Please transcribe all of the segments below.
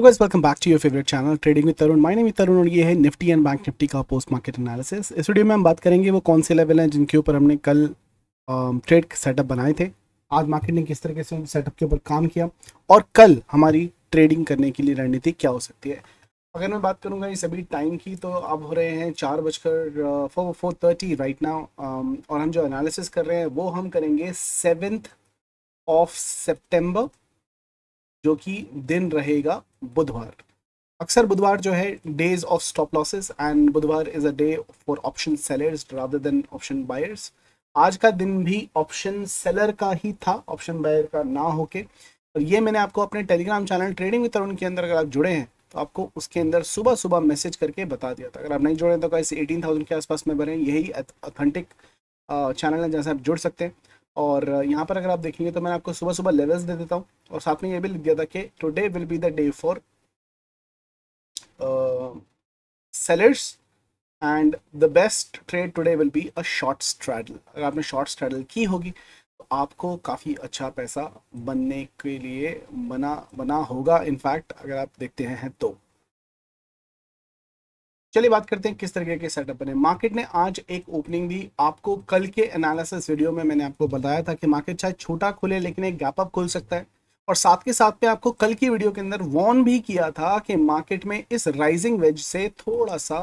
Hello guys welcome back to your favourite channel trading with Tarun my name is Tarun और ये है Nifty and bank Nifty का post market analysis इस video में हम बात करेंगे वो कौन से लेवल हैं जिनके ऊपर हमने कल ट्रेड um, सेटअप बनाए थे आज मार्केट ने किस तरीके से सेटअप के ऊपर काम किया और कल हमारी ट्रेडिंग करने के लिए रणनीति क्या हो सकती है अगर मैं बात करूँगा इस अभी टाइम की तो अब हो रहे हैं चार बजकर four four thirty right now और हम जो एनालिसिस कर रहे हैं वो हम करेंगे सेवेंथ ऑफ सेप्टेम्बर जो कि दिन रहेगा बुधवार अक्सर बुधवार जो है days of stop losses and बुधवार is a day for option sellers rather than option buyers आज का दिन भी ऑप्शन सेलर का ही था ऑप्शन बायर का ना होके और ये मैंने आपको अपने Telegram channel trading with Tarun के अंदर अगर आप जुड़े हैं तो आपको उसके अंदर सुबह सुबह मैसेज करके बता दिया था अगर आप नहीं जुड़े तो कैसे एटीन थाउजेंड के आसपास में बने यही ऑथेंटिक चैनल है जहाँ से आप जुड़ सकते हैं और यहाँ पर अगर आप देखेंगे तो मैं आपको सुबह सुबह लेवल्स दे देता हूँ और साथ में ये भी लिख दिया था कि today will be the day for sellers and the best trade today will be a short straddle अगर आपने शॉर्ट स्ट्रैडल की होगी तो आपको काफ़ी अच्छा पैसा बनने के लिए बना बना होगा इनफैक्ट अगर आप देखते हैं तो चलिए बात करते हैं किस तरीके के सेटअप बने मार्केट ने आज एक ओपनिंग दी आपको कल के एनालिसिस वीडियो में मैंने आपको बताया था कि मार्केट चाहे छोटा खुले लेकिन एक गैप अप खुल सकता है और साथ के साथ में आपको कल की वीडियो के अंदर वॉर्न भी किया था कि मार्केट में इस राइजिंग वेज से थोड़ा सा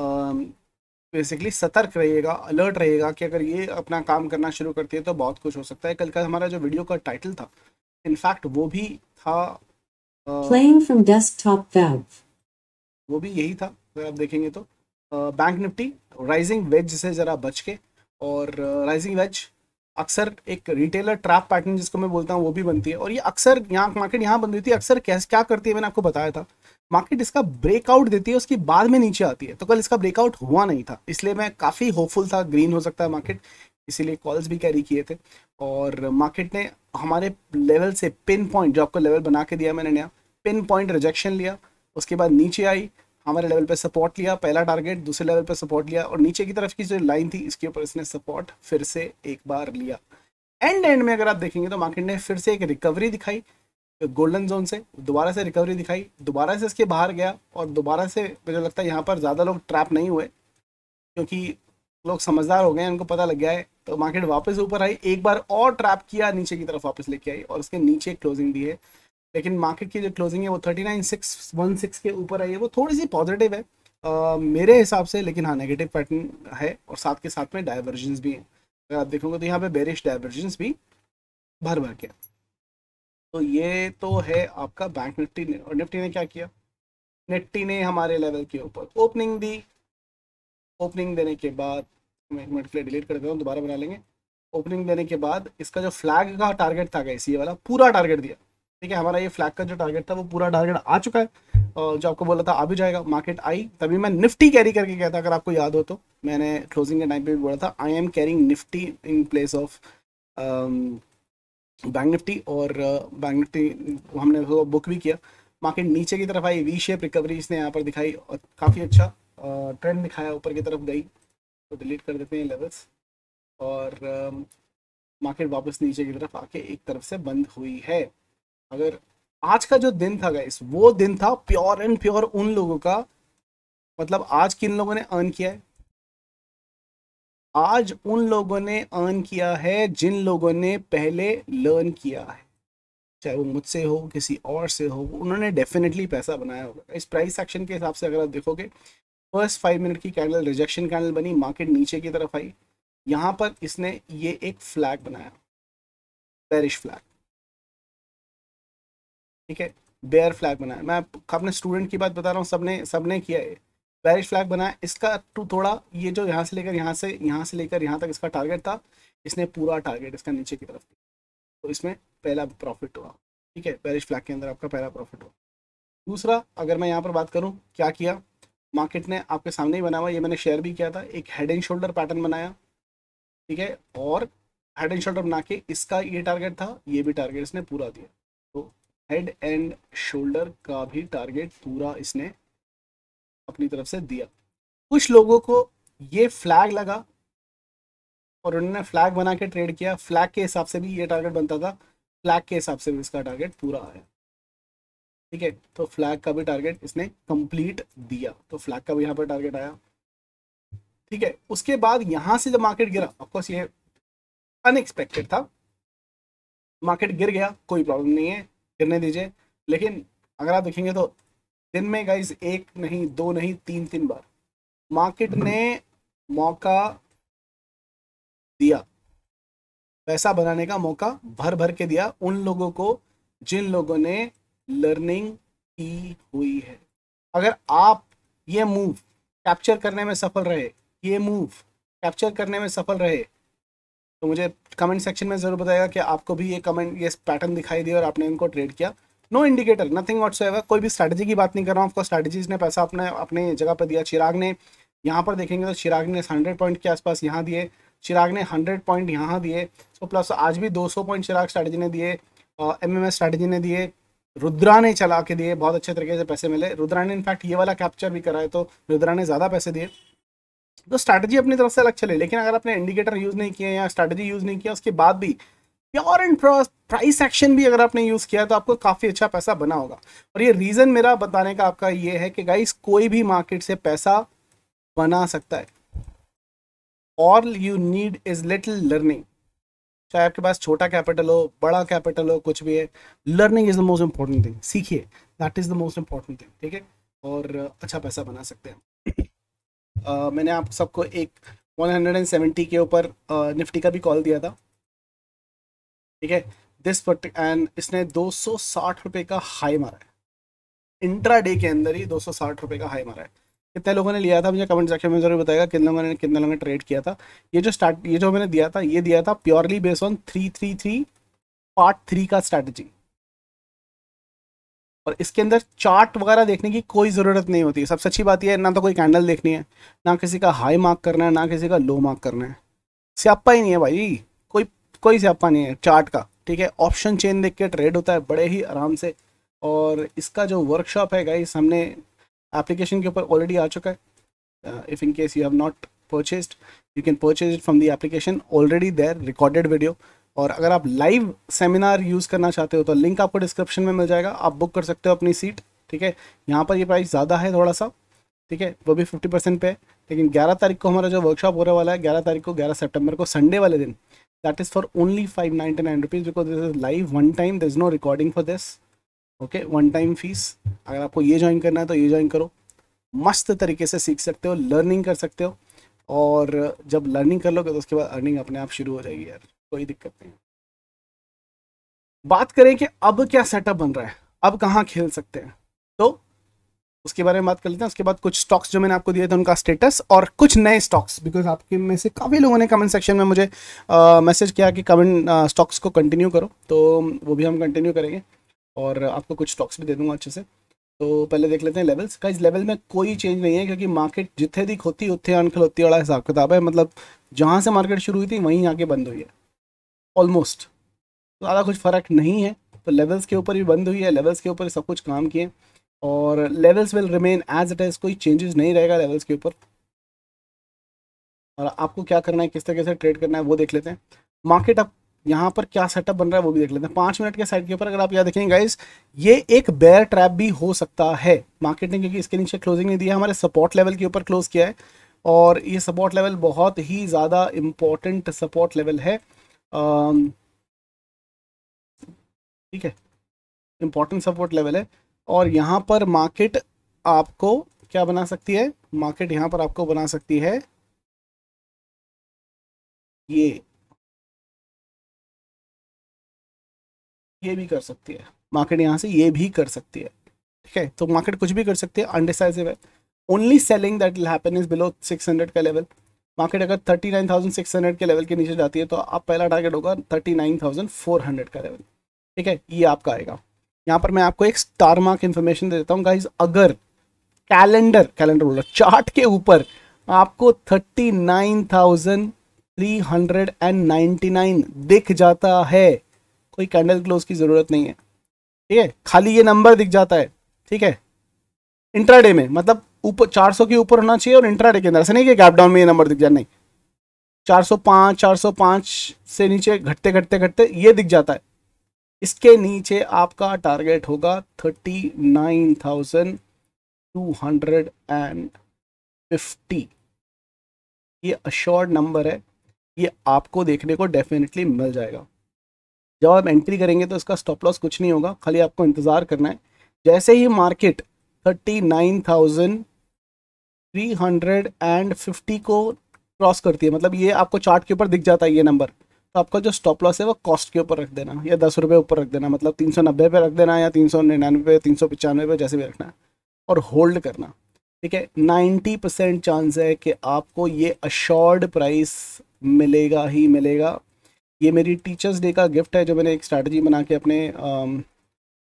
बेसिकली सतर्क रहिएगा अलर्ट रहेगा कि अगर ये अपना काम करना शुरू करती है तो बहुत कुछ हो सकता है कल का हमारा जो वीडियो का टाइटल था इनफैक्ट वो भी था फ्रॉम डेस्कटॉप वो भी यही था अगर आप देखेंगे तो बैंक निफ्टी राइजिंग वेज से ज़रा बच के और राइजिंग वेज अक्सर एक रिटेलर ट्रैप पैटर्न जिसको मैं बोलता हूँ वो भी बनती है और ये अक्सर यहाँ मार्केट यहाँ बन रही थी अक्सर कैसे क्या करती है मैंने आपको बताया था मार्केट इसका ब्रेकआउट देती है उसके बाद में नीचे आती है तो कल इसका ब्रेकआउट हुआ नहीं था इसलिए मैं काफ़ी होपफुल था ग्रीन हो सकता है मार्केट इसीलिए कॉल्स भी कैरी किए थे और मार्केट ने हमारे लेवल से पिन पॉइंट जो आपको लेवल बना के दिया मैंने नया पिन पॉइंट रिजेक्शन लिया उसके बाद नीचे आई हमारे लेवल पे सपोर्ट लिया पहला टारगेट दूसरे लेवल पे सपोर्ट लिया और नीचे की तरफ की जो लाइन थी इसके ऊपर इसने सपोर्ट फिर से एक बार लिया एंड एंड में अगर आप देखेंगे तो मार्केट ने फिर से एक रिकवरी दिखाई गोल्डन जोन से दोबारा से रिकवरी दिखाई दोबारा से इसके बाहर गया और दोबारा से मुझे लगता है यहाँ पर ज़्यादा लोग ट्रैप नहीं हुए क्योंकि लोग समझदार हो गए उनको पता लग गया है तो मार्केट वापस ऊपर आई एक बार और ट्रैप किया नीचे की तरफ वापस लेके आई और उसके नीचे क्लोजिंग दी है लेकिन मार्केट की जो क्लोजिंग है वो thirty nine six one six के ऊपर आई है वो थोड़ी सी पॉजिटिव है आ, मेरे हिसाब से लेकिन हाँ नेगेटिव पैटर्न है और साथ के साथ में डाइवर्जेंस भी है अगर आप देखोगे तो यहाँ पे बेरिश डाइवर्जेंस भी भर भर के तो ये तो है आपका बैंक निफ्टी ने और निफ्टी ने क्या किया निफ्टी ने हमारे लेवल के ऊपर ओपनिंग दी ओपनिंग देने के बाद मैं एक मिनट के लिए डिलीट कर देता हूँ दोबारा बना लेंगे ओपनिंग देने के बाद इसका जो फ्लैग का टारगेट था गई ये वाला पूरा टारगेट दिया ठीक है हमारा ये फ्लैग का जो टारगेट था वो पूरा टारगेट आ चुका है जो आपको बोला था आ जाएगा मार्केट आई तभी मैं निफ्टी कैरी करके कहता अगर आपको याद हो तो मैंने क्लोजिंग के टाइम पे भी बोला था I am carrying Nifty in place of bank Nifty और बैंक uh, निफ्टी हमने बुक भी किया मार्केट नीचे की तरफ आई वी शेप रिकवरी इसने यहाँ पर दिखाई और काफ़ी अच्छा ट्रेंड uh, दिखाया ऊपर की तरफ गई तो डिलीट कर देते हैं लेवल्स और मार्केट um, वापस नीचे की तरफ आके एक तरफ से बंद हुई है अगर आज का जो दिन था गाइस वो दिन था प्योर एंड प्योर उन लोगों का मतलब आज किन लोगों ने अर्न किया है आज उन लोगों ने अर्न किया है जिन लोगों ने पहले लर्न किया है चाहे वो मुझसे हो किसी और से हो उन्होंने डेफिनेटली पैसा बनाया होगा इस प्राइस एक्शन के हिसाब से अगर आप देखोगे फर्स्ट फाइव मिनट की कैंडल रिजेक्शन कैंडल बनी मार्केट नीचे की तरफ आई यहाँ पर इसने ये एक फ्लैग बनाया पेरिश फ्लैग ठीक है बेयर फ्लैग बनाया मैं अपने स्टूडेंट की बात बता रहा हूँ सबने सबने किया है बैरिश फ्लैग बनाया इसका टू तो थोड़ा ये जो यहाँ से लेकर यहाँ से यहाँ से लेकर यहाँ तक इसका टारगेट था इसने पूरा टारगेट इसका नीचे की तरफ तो इसमें पहला प्रॉफिट हुआ ठीक है बैरिश फ्लैग के अंदर आपका पहला प्रॉफिट हुआ दूसरा अगर मैं यहाँ पर बात करूँ क्या किया मार्केट ने आपके सामने ही बना हुआ ये मैंने शेयर भी किया था एक हेड एंड शोल्डर पैटर्न बनाया ठीक है और हेड एंड शोल्डर बना के इसका ये टारगेट था ये भी टारगेट इसने पूरा दिया हेड एंड शोल्डर का भी टारगेट पूरा इसने अपनी तरफ से दिया कुछ लोगों को ये फ्लैग लगा और उन्होंने फ्लैग बना के ट्रेड किया फ्लैग के हिसाब से भी ये टारगेट बनता था फ्लैग के हिसाब से भी इसका टारगेट पूरा आया ठीक है तो फ्लैग का भी टारगेट इसने कंप्लीट दिया तो फ्लैग का भी यहाँ पर टारगेट आया ठीक है उसके बाद यहाँ से जब मार्केट गिरा ऑफकोर्स ये अनएक्सपेक्टेड था मार्केट गिर गया कोई प्रॉब्लम नहीं है गिरने दीजिए लेकिन अगर आप देखेंगे तो दिन में गाइज एक नहीं दो नहीं तीन तीन बार मार्केट हम्म। ने मौका दिया पैसा बनाने का मौका भर भर के दिया उन लोगों को जिन लोगों ने लर्निंग की हुई है अगर आप ये मूव कैप्चर करने में सफल रहे ये मूव कैप्चर करने में सफल रहे तो मुझे कमेंट सेक्शन में ज़रूर बताएगा कि आपको भी ये कमेंट ये पैटर्न दिखाई दिया और आपने इनको ट्रेड किया no indicator nothing whatsoever कोई भी स्ट्रैटेजी की बात नहीं कर रहा हूँ आपको स्ट्रैटेजीज ने पैसा अपने अपने जगह पर दिया चिराग ने यहाँ पर देखेंगे तो चिराग ने हंड्रेड पॉइंट के आसपास यहाँ दिए चिराग ने हंड्रेड पॉइंट यहाँ दिए सो प्लस आज भी दो सौ पॉइंट चिराग स्ट्रैटेजी ने दिए एम एम एस स्ट्रैटेजी ने दिए रुद्रा ने चला के दिए बहुत अच्छे तरीके से पैसे मिले रुद्रा ने इनफैक्ट ये वाला कैप्चर भी करा है तो रुद्रा ने ज़्यादा पैसे दिए तो स्ट्रैटेजी अपनी तरफ से अलग चले लेकिन अगर आपने इंडिकेटर यूज़ नहीं किया या स्ट्रैटेजी यूज़ नहीं किया उसके बाद भी प्योर एंड प्राइस एक्शन भी अगर आपने यूज़ किया तो आपको काफ़ी अच्छा पैसा बना होगा और ये रीज़न मेरा बताने का आपका ये है कि गाइस कोई भी मार्केट से पैसा बना सकता है all you need is little learning चाहे आपके पास छोटा कैपिटल हो बड़ा कैपिटल हो कुछ भी है learning is the most important thing सीखिए that is the most important thing ठीक है और अच्छा पैसा बना सकते हैं मैंने आप सबको एक 170 के ऊपर निफ्टी का भी कॉल दिया था ठीक है दिस एंड इसने दो सौ का हाई मारा है इंट्रा डे के अंदर ही दो सौ का हाई मारा है कितने लोगों ने लिया था मुझे कमेंट सेक्शन में जरूर बताएगा कितने लोगों ने कितने लोगों ने ट्रेड किया था ये जो स्टार्ट ये जो मैंने दिया था ये दिया था purely based on three three three part three का स्ट्रैटेजी और इसके अंदर चार्ट वगैरह देखने की कोई ज़रूरत नहीं होती सबसे अच्छी बात यह है ना तो कोई कैंडल देखनी है ना किसी का हाई मार्क करना है ना किसी का लो मार्क करना है स्यापा ही नहीं है भाई कोई कोई स्यापा नहीं है चार्ट का ठीक है ऑप्शन चेन देख के ट्रेड होता है बड़े ही आराम से और इसका जो वर्कशॉप है गाइस हमने एप्लीकेशन के ऊपर ऑलरेडी आ चुका है if in case you have not purchased you can purchase it from the application already there recorded video और अगर आप लाइव सेमिनार यूज़ करना चाहते हो तो लिंक आपको डिस्क्रिप्शन में मिल जाएगा आप बुक कर सकते हो अपनी सीट ठीक है यहाँ पर ये प्राइस ज़्यादा है थोड़ा सा ठीक है वो भी फिफ्टी परसेंट पे लेकिन ग्यारह तारीख को हमारा जो वर्कशॉप होने वाला है ग्यारह तारीख को ग्यारह सेप्टेम्बर को संडे वाले दिन that is for only five ninety nine rupees because this is live one time there is no recording for this okay one time fees अगर आपको ये ज्वाइन करना है तो ये ज्वाइन करो मस्त तरीके से सीख सकते हो लर्निंग कर सकते हो और जब लर्निंग कर लोगे तो उसके बाद अर्निंग अपने आप शुरू हो जाएगी यार कोई दिक्कत नहीं बात करें कि अब क्या सेटअप बन रहा है अब कहाँ खेल सकते हैं तो उसके बारे में बात कर लेते हैं उसके बाद कुछ स्टॉक्स जो मैंने आपको दिए थे उनका स्टेटस और कुछ नए स्टॉक्स बिकॉज आपके में से काफ़ी लोगों ने कमेंट सेक्शन में मुझे मैसेज किया कि कमेंट स्टॉक्स को कंटिन्यू करो तो वो भी हम कंटिन्यू करेंगे और आपको कुछ स्टॉक्स भी दे दूंगा अच्छे से तो पहले देख लेते हैं लेवल्स का इस लेवल में कोई चेंज नहीं है क्योंकि मार्केट जितने दी खोती उतने अनखल होती वाला हिसाब किताब है मतलब जहाँ से मार्केट शुरू हुई थी वहीं आके बंद हुई है ऑलमोस्ट ज़्यादा कुछ फ़र्क नहीं है तो लेवल्स के ऊपर भी बंद हुई है लेवल्स के ऊपर सब कुछ काम किए और levels will remain as it is कोई चेंजेस नहीं रहेगा लेवल्स के ऊपर और आपको क्या करना है किस तरीके से ट्रेड करना है वो देख लेते हैं मार्केट अब यहाँ पर क्या सेटअप बन रहा है वो भी देख लेते हैं पाँच मिनट के साइड के ऊपर अगर आप यहाँ देखेंगे गाइज ये एक बेयर ट्रैप भी हो सकता है मार्केट ने क्योंकि इसके नीचे क्लोजिंग नहीं दिया हमारे सपोर्ट लेवल के ऊपर क्लोज किया है और ये सपोर्ट लेवल बहुत ही ज़्यादा इंपॉर्टेंट सपोर्ट लेवल है Um, ठीक है इम्पोर्टेंट सपोर्ट लेवल है और यहाँ पर मार्केट आपको क्या बना सकती है मार्केट यहाँ पर आपको बना सकती है ये ये भी कर सकती है मार्केट यहाँ से ये भी कर सकती है ठीक है तो मार्केट कुछ भी कर सकती है अनडिसाइजिव है only selling that will happen is below 600 का लेवल मार्केट अगर 39,600 के लेवल के नीचे जाती है तो आप पहला टारगेट होगा 39,400 का लेवल ठीक है ये आपका आएगा यहाँ पर मैं आपको एक स्टार मार्क इन्फॉर्मेशन दे देता हूँ गाइज अगर कैलेंडर कैलेंडर बोल रहा चार्ट के ऊपर आपको 39,399 दिख जाता है कोई कैंडल क्लोज की ज़रूरत नहीं है ठीक है खाली ये नंबर दिख जाता है ठीक है इंट्राडे में मतलब ऊपर सौ के ऊपर होना चाहिए और इंट्राडे के अंदर ऐसा नहीं कि गैप डाउन में ये नंबर दिख जाए नहीं 405 405 से नीचे घटते घटते घटते ये दिख जाता है इसके नीचे आपका टारगेट होगा 39,250 ये अश्योर्ड नंबर है ये आपको देखने को डेफिनेटली मिल जाएगा जब आप एंट्री करेंगे तो इसका स्टॉप लॉस कुछ नहीं होगा खाली आपको इंतज़ार करना है जैसे ही मार्केट थर्टी नाइन थाउजेंड 350 को क्रॉस करती है मतलब ये आपको चार्ट के ऊपर दिख जाता है ये नंबर तो आपका जो स्टॉप लॉस है वो कॉस्ट के ऊपर रख देना या दस रुपये ऊपर रख देना मतलब तीन सौ नब्बे पे रख देना या तीन सौ निन्यानवे तीन सौ पचानवे पे जैसे भी रखना और होल्ड करना ठीक है नाइन्टी परसेंट चांस है कि आपको ये अशॉर्ड प्राइस मिलेगा ही मिलेगा ये मेरी टीचर्स डे का गिफ्ट है जो मैंने एक स्ट्रैटेजी बना के अपने um,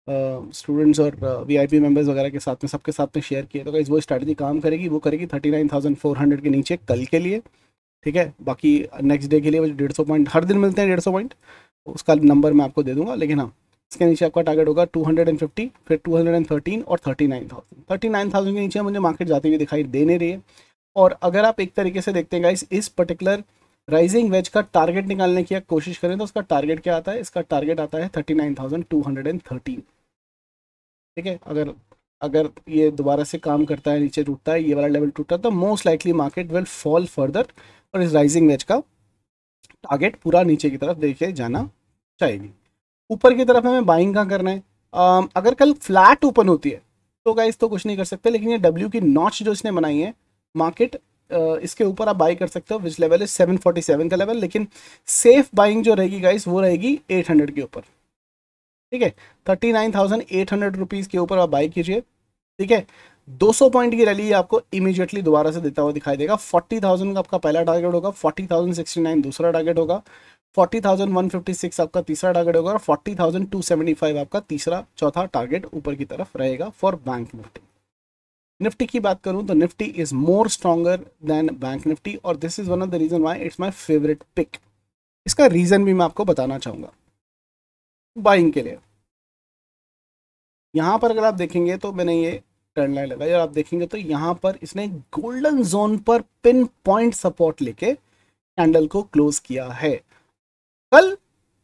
स्टूडेंट्स और वी आई पी मेम्बर्स वगैरह के साथ में सबके साथ में शेयर किए तो गाइज वो स्ट्रैटेजी काम करेगी वो करेगी thirty nine thousand four hundred के नीचे कल के लिए ठीक है बाकी नेक्स्ट डे के लिए डेढ़ सौ पॉइंट हर दिन मिलते हैं डेढ़ सौ पॉइंट उसका नंबर मैं आपको दे दूंगा लेकिन हाँ इसके नीचे आपका टारगेट होगा टू हंड्रेड एंड फिफ्टी फिर टू हंड्रेड एंड थर्टीन और thirty thirty nine thousand nine thousand के नीचे मुझे मार्केट जाती हुई दिखाई दे नहीं रही है और अगर आप एक तरीके से देखते हैं गाइस इस पर्टिकुलर राइजिंग वेज का टारगेट निकालने की कोशिश करें तो उसका टारगेट क्या आता है इसका टारगेट आता है thirty nine thousand two hundred and thirteen ठीक है अगर अगर ये दोबारा से काम करता है नीचे टूटता है ये वाला लेवल टूटता है तो most likely market will fall further और इस राइजिंग वेज का टारगेट पूरा नीचे की तरफ देखे जाना चाहिए ऊपर की तरफ हमें बाइंग कहाँ करना है आ, अगर कल फ्लैट ओपन होती है तो क्या तो कुछ नहीं कर सकते लेकिन ये डब्ल्यू की नॉच जो इसने बनाई है मार्केट इसके ऊपर आप बाई कर सकते हो विच लेवल है 747 का लेवल लेकिन सेफ बाइंग जो रहेगी गाइस वो रहेगी 800 के ऊपर ठीक है thirty nine thousand eight hundred rupees के ऊपर आप बाई कीजिए ठीक है 200 पॉइंट की रैली आपको इमीजिएटली दोबारा से देता हुआ दिखाई देगा 40,000 का आपका पहला टारगेट होगा 40,069 दूसरा टारगेट होगा 40,156 आपका तीसरा टारगेट होगा और 40,275 आपका तीसरा चौथा टारगेट ऊपर की तरफ रहेगा फॉर बैंक निफ्टी निफ्टी की बात करूं तो Nifty is more stronger than Bank Nifty और this is one of the reason why it's my favourite pick इसका रीजन भी मैं आपको बताना चाहूंगा बाइंग के लिए यहां पर अगर आप देखेंगे तो मैंने ये ट्रेंड लाइन लगाई और आप देखेंगे तो यहां पर इसने गोल्डन जोन पर पिन पॉइंट सपोर्ट लेके कैंडल को क्लोज किया है कल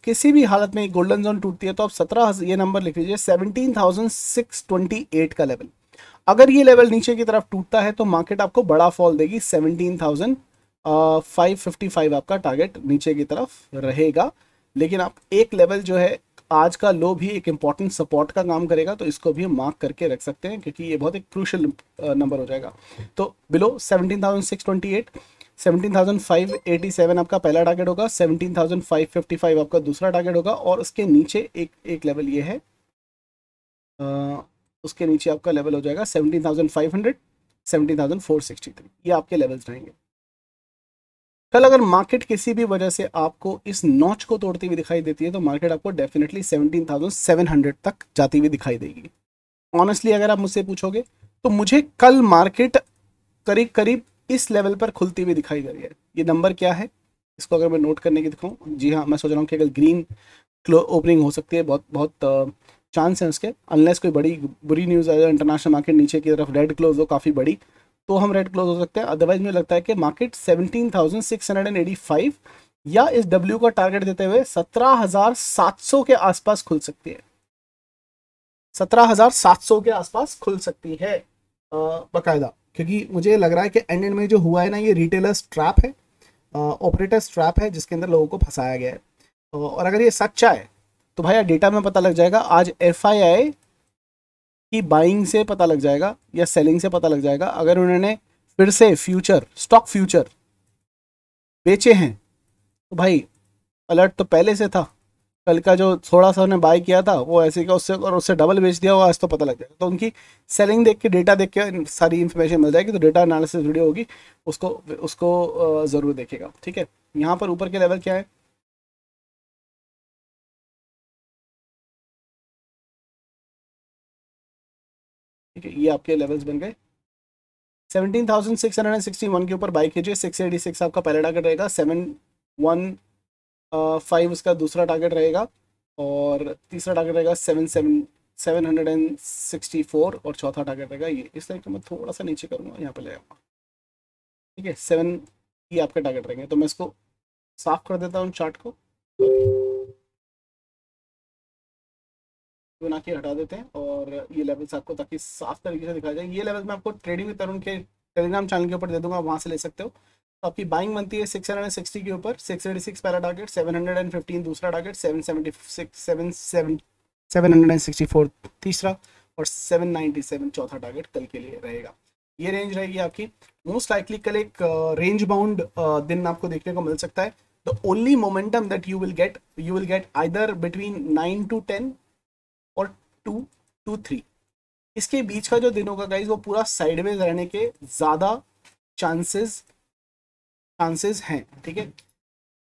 किसी भी हालत में गोल्डन जोन टूटती है तो आप सत्रह ये नंबर लिख लीजिए seventeen thousand six twenty eight का लेवल अगर ये लेवल नीचे की तरफ टूटता है तो मार्केट आपको बड़ा फॉल देगी seventeen thousand five fifty five आपका टारगेट नीचे की तरफ रहेगा लेकिन आप एक लेवल जो है आज का लो भी एक इम्पॉर्टेंट सपोर्ट का काम करेगा तो इसको भी हम मार्क करके रख सकते हैं क्योंकि ये बहुत एक क्रूशल नंबर हो जाएगा तो below seventeen thousand six twenty eight 17,587 आपका पहला टारगेट होगा 17,555 आपका दूसरा टारगेट होगा और उसके नीचे एक एक लेवल ये है आ, उसके नीचे आपका लेवल हो जाएगा 17,500 17,463 ये आपके लेवल्स रहेंगे कल अगर मार्केट किसी भी वजह से आपको इस नॉच को तोड़ती हुई दिखाई देती है तो मार्केट आपको डेफिनेटली 17,700 तक जाती हुई दिखाई देगी ऑनेस्टली अगर आप मुझसे पूछोगे तो मुझे कल मार्केट करीब करीब इस लेवल पर खुलती हुई दिखाई दे रही है ये नंबर क्या है इसको अगर मैं नोट करने की दिखाऊँ जी हाँ मैं सोच रहा हूँ कि अगर ग्रीन ओपनिंग हो सकती है बहुत बहुत चांस है उसके अनलेस कोई बड़ी बुरी न्यूज़ आ जाए इंटरनेशनल मार्केट नीचे की तरफ रेड क्लोज हो काफ़ी बड़ी तो हम रेट क्लोज हो सकते हैं अदरवाइज मुझे लगता है कि मार्केट 17,685 या इस डब्ल्यू का टारगेट देते हुए 17,700 के आसपास खुल सकती है 17,700 के आसपास खुल सकती है बाकायदा क्योंकि मुझे लग रहा है कि एंड एंड में जो हुआ है ना ये रिटेलर्स ट्रैप है ऑपरेटर्स ट्रैप है जिसके अंदर लोगों को फंसाया गया है और अगर ये सच्चा है तो भाई डेटा में पता लग जाएगा आज एफ कि बाइंग से पता लग जाएगा या सेलिंग से पता लग जाएगा अगर उन्होंने फिर से फ्यूचर स्टॉक फ्यूचर बेचे हैं तो भाई अलर्ट तो पहले से था कल का जो थोड़ा सा उन्हें बाय किया था वो ऐसे का उससे और उससे डबल बेच दिया होगा आज तो पता लग जाएगा तो उनकी सेलिंग देख के डेटा देख के सारी इन्फॉर्मेशन मिल जाएगी तो डेटा एनालिसिस वीडियो होगी उसको उसको ज़रूर देखेगा ठीक है यहाँ पर ऊपर के लेवल क्या है ठीक है ये आपके लेवल्स बन गए 17,661 के ऊपर बाई कीजिए 686 आपका पहला टारगेट रहेगा 715 uh, उसका दूसरा टारगेट रहेगा और तीसरा टारगेट रहेगा सिक्सटी फोर और चौथा टारगेट रहेगा ये इस टाइप का मैं थोड़ा सा नीचे करूँगा यहाँ पे ले आऊँगा ठीक है सेवन ये आपके टारगेट रहेंगे तो मैं इसको साफ कर देता हूँ चार्ट को बना के हटा देते हैं और ये लेवल्स आपको ताकि साफ तरीके से दिखाया जाए ये लेवल्स मैं आपको ट्रेडिंग विद तरुण के टेलीग्राम चैनल के ऊपर दे दूंगा वहाँ से ले सकते हो तो आपकी बाइंग बनती है सिक्स हंड्रेड सिक्सटी के ऊपर सिक्स एटी सिक्स पहला target seven hundred and fifteen दूसरा target seven seventy six seven seven seven hundred and sixty four तीसरा और सेवन नाइन्टी सेवन चौथा टारगेट कल के लिए रहेगा ये रेंज रहेगी आपकी मोस्ट लाइकली कल एक रेंज बाउंड दिन आपको देखने को मिल सकता है the only momentum that you will get you will get either between nine to ten two to three इसके बीच का जो दिन होगा गाइज वो पूरा साइडवेज रहने के ज़्यादा चांसेस चांसेस हैं ठीक है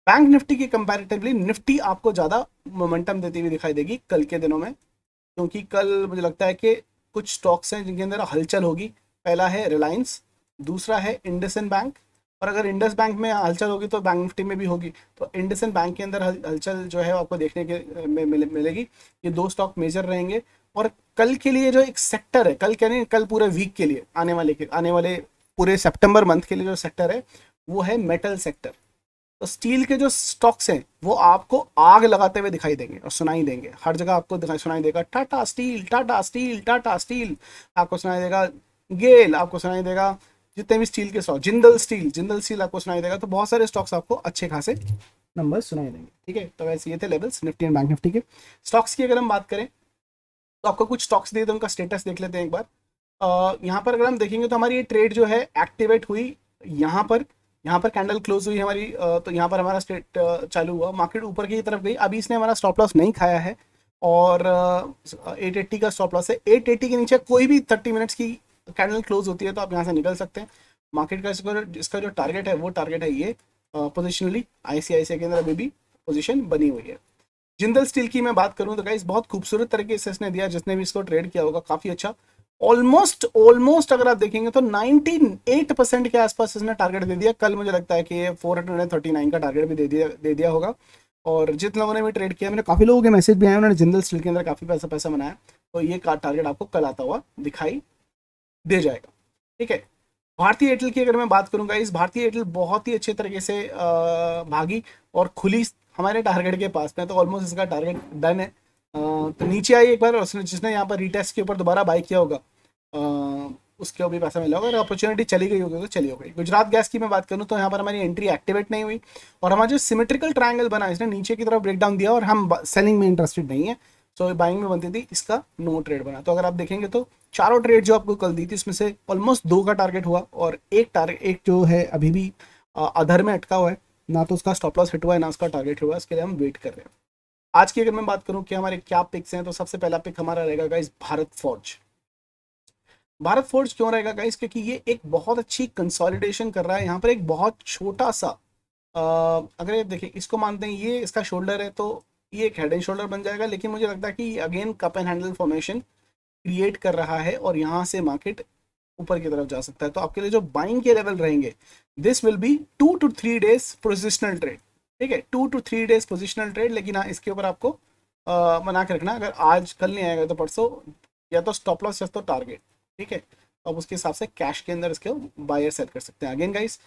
बैंक निफ्टी के कंपैरेटिवली निफ्टी आपको ज़्यादा मोमेंटम देती हुई दिखाई देगी कल के दिनों में क्योंकि कल मुझे लगता है कि कुछ स्टॉक्स हैं जिनके अंदर हलचल होगी पहला है रिलायंस दूसरा है इंडसन बैंक और अगर इंडस बैंक में हलचल होगी तो बैंक निफ्टी में भी होगी तो एंड बैंक के अंदर हलचल जो है आपको देखने के में मिले, मिलेगी ये दो स्टॉक मेजर रहेंगे और कल के लिए जो एक सेक्टर है कल कहने कल पूरे वीक के लिए आने वाले के आने वाले पूरे सेप्टेम्बर मंथ के लिए जो सेक्टर है वो है मेटल सेक्टर तो स्टील के जो स्टॉक्स हैं वो आपको आग लगाते हुए दिखाई देंगे और सुनाई देंगे हर जगह आपको दिखाई सुनाई देगा Tata Steel Tata Steel Tata Steel आपको सुनाई देगा गेल आपको सुनाई देगा जितने भी स्टील के stock Jindal Steel Jindal Steel आपको सुनाई देगा तो बहुत सारे स्टॉक्स आपको अच्छे खासे नंबर सुनाई देंगे ठीक है तो वैसे ये थे levels Nifty and bank Nifty के स्टॉक्स की अगर हम बात करें तो आपको कुछ स्टॉक्स दिए थे उनका स्टेटस देख लेते हैं एक बार यहाँ पर अगर हम देखेंगे तो हमारी ये ट्रेड जो है एक्टिवेट हुई यहाँ पर यहाँ पर कैंडल क्लोज हुई हमारी तो यहाँ पर हमारा स्टेट चालू हुआ मार्केट ऊपर की तरफ गई अभी इसने हमारा स्टॉप लॉस नहीं खाया है और 880 का स्टॉप लॉस है 880 के नीचे कोई भी 30 मिनट्स की तो कैंडल क्लोज होती है तो आप यहाँ से निकल सकते हैं मार्केट का इसका इसका जो टारगेट है वो टारगेट है ये पोजिशनली आई सी के अंदर अभी भी पोजिशन बनी हुई है जिंदल स्टील की मैं बात करूं तो गाइस बहुत खूबसूरत तरीके से इसने दिया जिसने भी इसको ट्रेड किया होगा काफी अच्छा ऑलमोस्ट ऑलमोस्ट अगर आप देखेंगे तो 98 परसेंट के आसपास इसने टारगेट दे दिया कल मुझे लगता है कि ये 439 का टारगेट भी दे दिया दे दिया होगा और जिन लोगों ने भी ट्रेड किया मैंने काफी लोगों के मैसेज भी आए उन्होंने जिंदल स्टील के अंदर काफी पैसा पैसा बनाया तो ये टारगेट आपको कल आता हुआ दिखाई दे जाएगा ठीक है भारतीय एयरटेल की अगर मैं बात करूंगा इस भारतीय एयरटेल बहुत ही अच्छे तरीके से भागी और खुली हमारे टारगेट के पास में तो ऑलमोस्ट इसका टारगेट डन है तो नीचे आई एक बार उसने जिसने यहाँ पर रिटेस्ट के ऊपर दोबारा बाई किया होगा उसके भी पैसा मिला होगा अगर अपॉर्चुनिटी चली गई होगी तो चली हो गई गुजरात गैस की मैं बात करूँ तो यहाँ पर हमारी एंट्री एक्टिवेट नहीं हुई और हमारा जो सिमेट्रिकल ट्राइंगल बना इसने नीचे की तरफ ब्रेकडाउन दिया और हम सेलिंग में इंटरेस्टेड नहीं है सो so, बाइंग में बनती थी इसका नो ट्रेड बना तो अगर आप देखेंगे तो चारों ट्रेड जो आपको कल दी थी इसमें से ऑलमोस्ट दो का टारगेट हुआ और एक टारगेट एक जो है अभी भी अधर में अटका हुआ है ना तो उसका स्टॉप लॉस हिट हुआ है ना उसका टारगेट हुआ है लिए हम वेट कर रहे हैं आज की अगर मैं बात करूं कि हमारे क्या पिक्स हैं तो सबसे पहला पिक हमारा रहेगा गाइस भारत फौज भारत फोर्ज क्यों रहेगा गाइस क्योंकि ये एक बहुत अच्छी कंसोलिडेशन कर रहा है यहाँ पर एक बहुत छोटा सा आ, अगर ये देखें इसको मानते हैं ये इसका शोल्डर है तो ये एक हेड एंड शोल्डर बन जाएगा लेकिन मुझे लगता है कि again cup and handle formation create कर रहा है और यहाँ से मार्केट ऊपर की तरफ जा सकता है तो आपके लिए जो बाइंग के लेवल रहेंगे this will be two to three days positional trade ठीक है two to three days positional trade लेकिन हाँ इसके ऊपर आपको बना मना के रखना अगर आज कल नहीं आएगा तो परसों या तो स्टॉप लॉस या तो टारगेट ठीक है अब तो उसके हिसाब से कैश के अंदर इसके बायर सेट कर सकते हैं again guys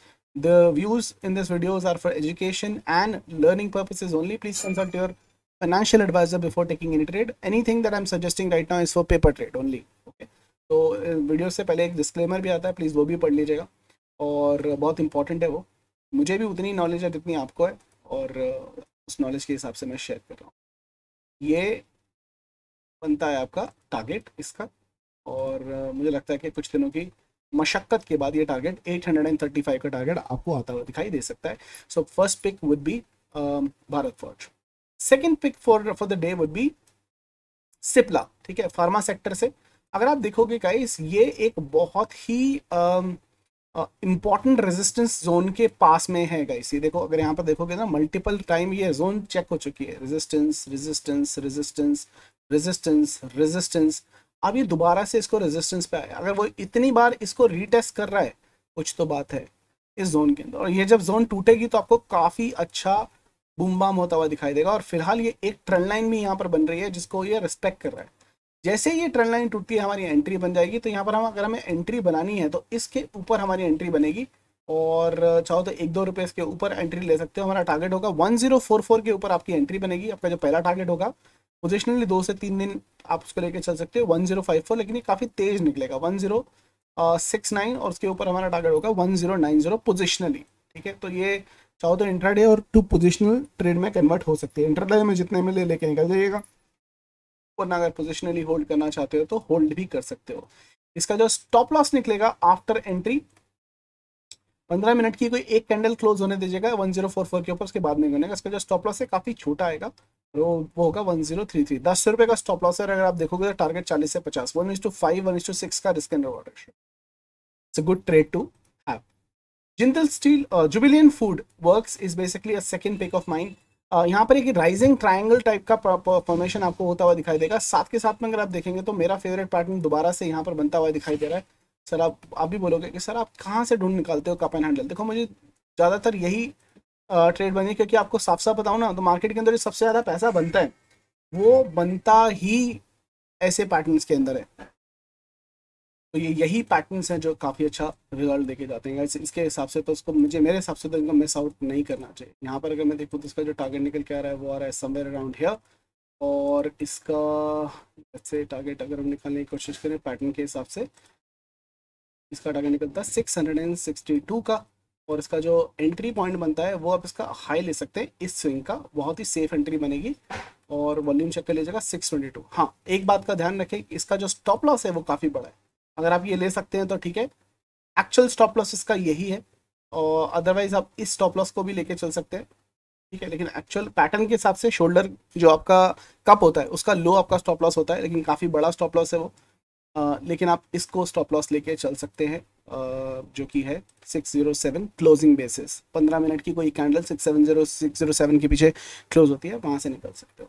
the views in this videos are for education and learning purposes only please consult your financial advisor before taking any trade anything that i'm suggesting right now is for paper trade only okay तो video uh, से पहले एक disclaimer भी आता है please वो भी पढ़ लीजिएगा और uh, बहुत इंपॉर्टेंट है वो मुझे भी उतनी नॉलेज है जितनी आपको है और uh, उस नॉलेज के हिसाब से मैं शेयर कर रहा हूँ ये बनता है आपका टारगेट इसका और मुझे लगता है कि कुछ दिनों की मशक्क़त के बाद ये टारगेट 835 का टारगेट आपको आता हुआ दिखाई दे सकता है so first pick would be Bharat Forge second pick for for the day would be Cipla ठीक है फार्मा सेक्टर से अगर आप देखोगे गाइस ये एक बहुत ही इम्पॉर्टेंट रेजिस्टेंस जोन के पास में है गाइस ये देखो अगर यहाँ पर देखोगे ना मल्टीपल टाइम ये जोन चेक हो चुकी है resistance resistance resistance resistance resistance अब ये दोबारा से इसको रेजिस्टेंस पे आया अगर वो इतनी बार इसको रीटेस्ट कर रहा है कुछ तो बात है इस जोन के अंदर और ये जब जोन टूटेगी तो आपको काफ़ी अच्छा बुमबाम बाम होता हुआ दिखाई देगा और फिलहाल ये एक ट्रेन लाइन भी यहाँ पर बन रही है जिसको ये रिस्पेक्ट कर रहा है जैसे ये ट्रेन लाइन टूटती है हमारी एंट्री बन जाएगी तो यहाँ पर हम अगर हमें एंट्री बनानी है तो इसके ऊपर हमारी एंट्री बनेगी और चाहो तो एक दो रुपये इसके ऊपर एंट्री ले सकते हो हमारा टारगेट होगा वन जीरो फोर फोर के ऊपर आपकी एंट्री बनेगी आपका जो पहला टारगेट होगा पोजिशनली दो से तीन दिन आप उसको लेकर चल सकते हो वन जीरो फाइव फोर लेकिन ये काफ़ी तेज निकलेगा वन जीरो सिक्स नाइन और उसके ऊपर हमारा टारगेट होगा one zero nine zero positionally ठीक है तो ये चाहो तो इंट्राडे और टू पोजिशनल ट्रेड में कन्वर्ट हो सकती है इंट्राडे में जितने मिले लेके निकल जाइएगा वरना अगर पोजिशनली होल्ड करना चाहते हो तो होल्ड भी कर सकते हो इसका जो स्टॉप लॉस निकलेगा आफ्टर एंट्री पंद्रह मिनट की कोई एक कैंडल क्लोज होने दीजिएगा वन जीरो फोर फोर के ऊपर उसके बाद में बनेगा इसका जो स्टॉप लॉस है काफ़ी छोटा आएगा वो वो होगा वन जीरो थ्री थ्री दस सौ रुपये का स्टॉप लॉस है अगर आप देखोगे तो टारगेट चालीस से पचास one is to five one is to six का risk and reward ratio it's a good trade too Jindal Steel Jubilant Food Works is basically a second pick of mind यहाँ पर एक राइजिंग ट्राइंगल टाइप का formation आपको होता हुआ दिखाई देगा साथ के साथ में अगर आप देखेंगे तो मेरा फेवरेट पैटर्न दोबारा से यहाँ पर बनता हुआ दिखाई दे रहा है सर आप आप भी बोलोगे कि सर आप कहाँ से ढूंढ निकालते हो कप एंड हैंडल देखो मुझे ज़्यादातर यही ट्रेड uh, बनी क्योंकि आपको साफ साफ बताओ ना तो मार्केट के अंदर जो सबसे ज़्यादा पैसा बनता है वो बनता ही ऐसे पैटर्न्स के अंदर है तो ये यही पैटर्न्स हैं जो काफ़ी अच्छा रिजल्ट देके जाते हैं इसके हिसाब से तो उसको मुझे मेरे हिसाब से तो इनको मिस आउट नहीं करना चाहिए यहाँ पर अगर मैं देखूँ तो इसका जो टारगेट निकल के आ रहा है वो आ रहा है समवेयर अराउंड हेयर और इसका जैसे टारगेट अगर हम निकालने की कोशिश करें पैटर्न के हिसाब से इसका टारगेट निकलता है six hundred and sixty two का और इसका जो एंट्री पॉइंट बनता है वो आप इसका हाई ले सकते हैं इस स्विंग का बहुत ही सेफ एंट्री बनेगी और वॉल्यूम चेक कर लीजिएगा सिक्स ट्वेंटी टू हाँ एक बात का ध्यान रखें इसका जो स्टॉप लॉस है वो काफ़ी बड़ा है अगर आप ये ले सकते हैं तो ठीक है एक्चुअल स्टॉप लॉस इसका यही है और अदरवाइज आप इस स्टॉप लॉस को भी लेके चल सकते हैं ठीक है लेकिन एक्चुअल पैटर्न के हिसाब से शोल्डर जो आपका कप होता है उसका लो आपका स्टॉप लॉस होता है लेकिन काफ़ी बड़ा स्टॉप लॉस है वो आ, लेकिन आप इसको स्टॉप लॉस लेके चल सकते हैं जो कि है 607 क्लोजिंग बेसिस 15 मिनट की कोई कैंडल 670 607 के पीछे क्लोज होती है वहां से निकल सकते हो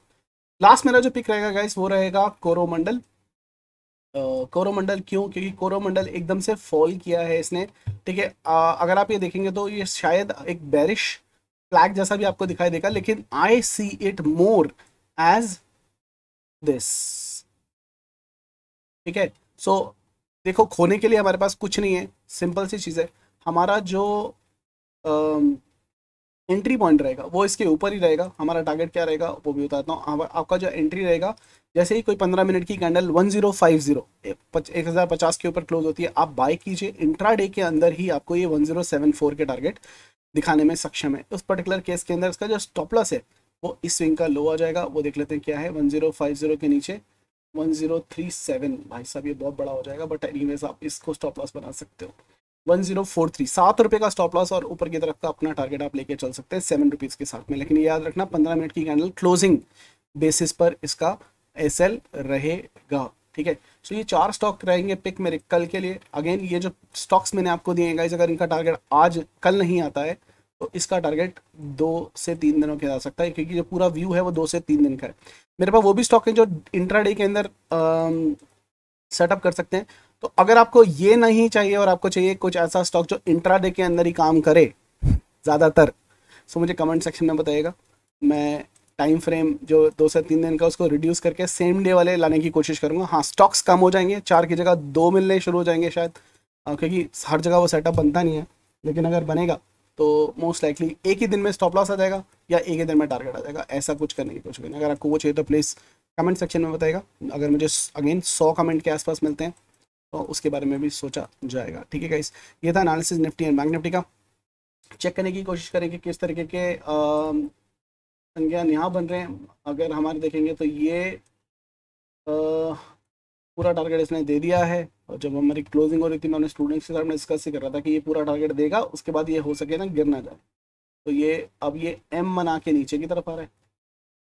लास्ट मेरा जो पिक रहेगा गाइस वो रहेगा कोरोमंडल कोरोमंडल क्यों क्योंकि कोरोमंडल एकदम से फॉल किया है इसने ठीक है अगर आप ये देखेंगे तो ये शायद एक बैरिश फ्लैग जैसा भी आपको दिखाई देगा लेकिन I see it more as this ठीक है सो देखो खोने के लिए हमारे पास कुछ नहीं है सिंपल सी चीज़ है हमारा जो एंट्री पॉइंट रहेगा वो इसके ऊपर ही रहेगा हमारा टारगेट क्या रहेगा वो भी बताता हूँ आपका जो एंट्री रहेगा जैसे ही कोई पंद्रह मिनट की candle one zero five zero एक हज़ार पचास के ऊपर क्लोज होती है आप बाय कीजिए इंट्रा डे के अंदर ही आपको ये वन जीरो सेवन फोर के टारगेट दिखाने में सक्षम है उस पर्टिकुलर केस के अंदर इसका जो स्टॉपलस है वो इस स्विंग का लो आ जाएगा वो देख लेते हैं क्या है वन जीरो फाइव जीरो के नीचे वन जीरो थ्री सेवन भाई साहब ये बहुत बड़ा हो जाएगा बट एनी आप इसको स्टॉपलॉस बना सकते हो वन जीरो फोर थ्री सात रुपए का स्टॉप लॉस और ऊपर की तरफ का अपना टारगेट आप लेके चल सकते हैं सेवन रुपीज़ के साथ में लेकिन याद रखना पंद्रह मिनट की कैंडल क्लोजिंग बेसिस पर इसका एस रहेगा ठीक है सो ये चार स्टॉक रहेंगे पिक मेरे कल के लिए अगेन ये जो स्टॉक्स मैंने आपको दिए हैं अगर इनका टारगेट आज कल नहीं आता है तो इसका टारगेट दो से तीन दिनों के आ सकता है क्योंकि जो पूरा व्यू है वो दो से तीन दिन का है मेरे पास वो भी स्टॉक है जो इंट्राडे के अंदर सेटअप कर सकते हैं तो अगर आपको ये नहीं चाहिए और आपको चाहिए कुछ ऐसा स्टॉक जो इंट्रा के अंदर ही काम करे ज़्यादातर सो तो मुझे कमेंट सेक्शन में बताइएगा मैं टाइम फ्रेम जो दो से तीन दिन का उसको रिड्यूस करके सेम डे वाले लाने की कोशिश करूँगा हाँ स्टॉक्स कम हो जाएंगे चार की जगह दो मिलने शुरू हो जाएंगे शायद हाँ, क्योंकि हर जगह वो सेटअप बनता नहीं है लेकिन अगर बनेगा तो मोस्ट लाइकली एक ही दिन में स्टॉप लॉस आ जाएगा या एक ही दिन में टारगेट आ जाएगा ऐसा कुछ करने की कोशिश करें अगर आपको वो चाहिए तो प्लीज़ कमेंट सेक्शन में बताएगा अगर मुझे अगेन सौ कमेंट के आसपास मिलते हैं तो उसके बारे में भी सोचा जाएगा ठीक है गाइस ये था analysis Nifty and bank Nifty का चेक करने की कोशिश करेंगे किस तरीके के संज्ञान यहाँ बन रहे हैं अगर हमारे देखेंगे तो ये आ, पूरा टारगेट इसने दे दिया है और जब हमारी क्लोजिंग हो रही थी मैंने स्टूडेंट्स के साथ डिस्कस कर रहा था कि ये पूरा टारगेट देगा उसके बाद ये हो सके ना गिर ना जाए तो ये अब ये एम बना के नीचे की तरफ आ रहा है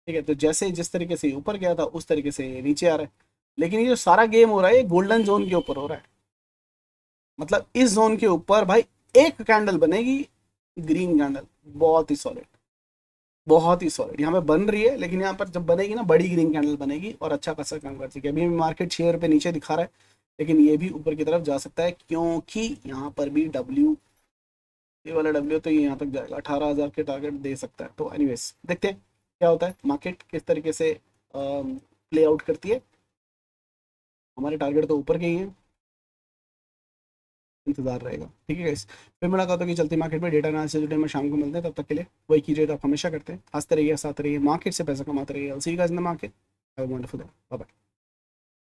ठीक है तो जैसे जिस तरीके से ऊपर गया था उस तरीके से ये नीचे आ रहा है लेकिन ये जो सारा गेम हो रहा है ये गोल्डन जोन के ऊपर हो रहा है मतलब इस जोन के ऊपर भाई एक कैंडल बनेगी ग्रीन कैंडल बहुत ही सॉलिड बहुत ही सॉलिड यहाँ पे बन रही है लेकिन यहाँ पर जब बनेगी ना बड़ी ग्रीन कैंडल बनेगी और अच्छा खासा काम कर सकती है अभी मार्केट छः रुपये नीचे दिखा रहा है लेकिन ये भी ऊपर की तरफ जा सकता है क्योंकि यहाँ पर भी डब्ल्यू ये वाला डब्ल्यू तो ये यहाँ तक जाएगा अठारह हज़ार के टारगेट दे सकता है तो एनी देखते हैं क्या होता है मार्केट किस तरीके से प्ले आउट करती है हमारे टारगेट तो ऊपर के ही है इंतजार रहेगा ठीक है गाइस फिर मुलाकात होगी चलती मार्केट में डेटा एनालिसिस से जुड़े में शाम को मिलते हैं तब तक के लिए वही कीजिए तो आप हमेशा करते हैं हंसते रहिए साथ रहिए मार्केट से पैसा कमाते रहिए मार्केट वंडरफुल बाय